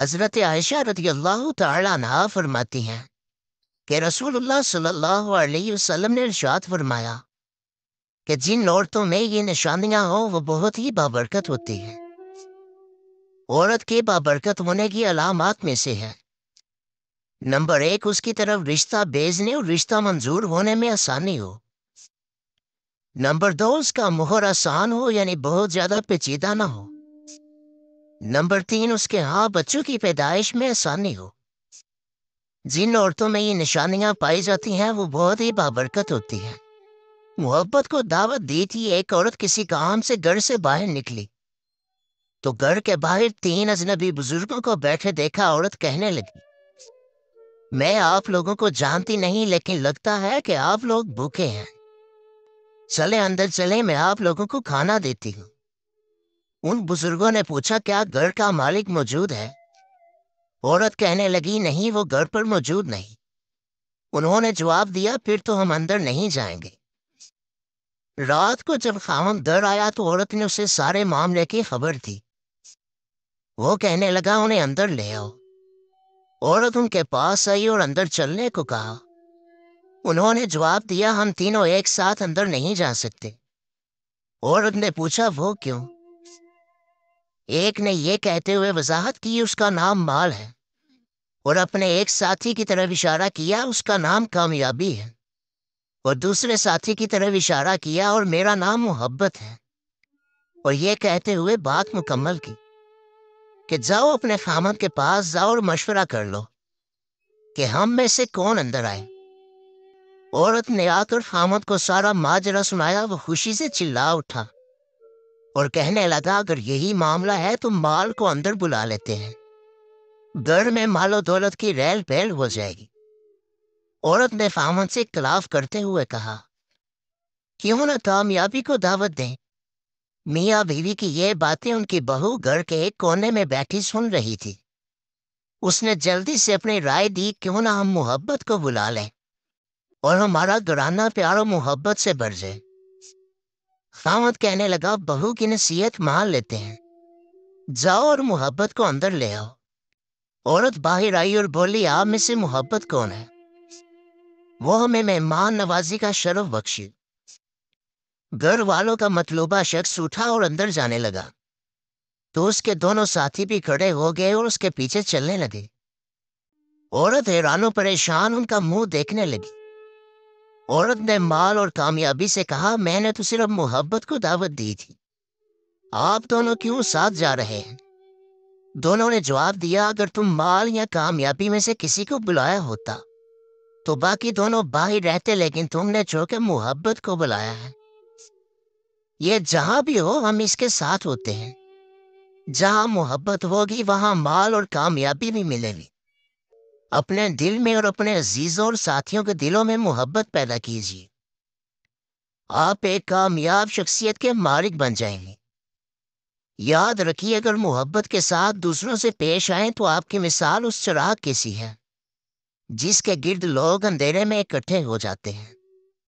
हज़रत आयशा रदी अल्लाह तहा फरमाती हैं कि रसूलुल्लाह सल्लल्लाहु अलैहि वसल्लम ने इरशाद फरमाया कि जिन औरतों में ये निशानियाँ हों वो बहुत ही बाबरकत होती हैं औरत के बाबरकत होने की अलामत में से है नंबर एक उसकी तरफ रिश्ता भेजने और रिश्ता मंजूर होने में आसानी हो नंबर दो उसका मोहर आसान हो यानी बहुत ज़्यादा पेचीदा ना हो नंबर तीन उसके हाँ बच्चों की पैदाइश में आसानी हो जिन औरतों में ये निशानियां पाई जाती हैं वो बहुत ही बाबरकत होती हैं मोहब्बत को दावत दी थी एक औरत किसी काम से घर से बाहर निकली तो घर के बाहर तीन अजनबी बुजुर्गों को बैठे देखा औरत कहने लगी मैं आप लोगों को जानती नहीं लेकिन लगता है कि आप लोग भूखे हैं चले अंदर चले मैं आप लोगों को खाना देती हूँ उन बुजुर्गों ने पूछा क्या घर का मालिक मौजूद है औरत कहने लगी नहीं वो घर पर मौजूद नहीं उन्होंने जवाब दिया फिर तो हम अंदर नहीं जाएंगे रात को जब खाम घर आया तो औरत ने उसे सारे मामले की खबर दी वो कहने लगा उन्हें अंदर ले आओ औरत उनके पास आई और अंदर चलने को कहा उन्होंने जवाब दिया हम तीनों एक साथ अंदर नहीं जा सकते औरत ने पूछा वो क्यों एक ने यह कहते हुए वजाहत की उसका नाम माल है और अपने एक साथी की तरफ इशारा किया उसका नाम कामयाबी है और दूसरे साथी की तरफ इशारा किया और मेरा नाम मोहब्बत है और यह कहते हुए बात मुकम्मल की कि जाओ अपने खामद के पास जाओ और मशवरा कर लो कि हम में से कौन अंदर आए औरत ने आकर खामद को सारा माजरा सुनाया वो खुशी से चिल्ला उठा और कहने लगा अगर यही मामला है तो माल को अंदर बुला लेते हैं घर में मालो दौलत की रैल पहल हो जाएगी औरत ने फामन से खिलाफ करते हुए कहा क्यों ना कामयाबी को दावत दें मियाँ बीवी की ये बातें उनकी बहू घर के एक कोने में बैठी सुन रही थी उसने जल्दी से अपनी राय दी क्यों ना हम मोहब्बत को बुला लें और हमारा घराना प्यार और मोहब्बत से भर जाए खामद कहने लगा बहू की नसीहत मान लेते हैं जाओ और मोहब्बत को अंदर ले आओ औरत बाहर आई और बोली आप में से मोहब्बत कौन है वो हमें मेहमान नवाजी का शरफ बख्शी घर वालों का मतलूबा शख्स उठा और अंदर जाने लगा तो उसके दोनों साथी भी खड़े हो गए और उसके पीछे चलने लगे औरत हैरानों परेशान उनका मुंह देखने लगी औरत ने माल और कामयाबी से कहा मैंने तो सिर्फ मोहब्बत को दावत दी थी आप दोनों क्यों साथ जा रहे हैं दोनों ने जवाब दिया अगर तुम माल या कामयाबी में से किसी को बुलाया होता तो बाकी दोनों बाहर रहते लेकिन तुमने जो कि मोहब्बत को बुलाया है ये जहां भी हो हम इसके साथ होते हैं जहां मोहब्बत होगी वहां माल और कामयाबी भी मिलेगी अपने दिल में और अपने अजीजों और साथियों के दिलों में मोहब्बत पैदा कीजिए आप एक कामयाब शख्सियत के मालिक बन जाएंगे याद रखिए अगर मोहब्बत के साथ दूसरों से पेश आए तो आपकी मिसाल उस चराग कैसी सी है जिसके गिर्द लोग अंधेरे में इकट्ठे हो जाते हैं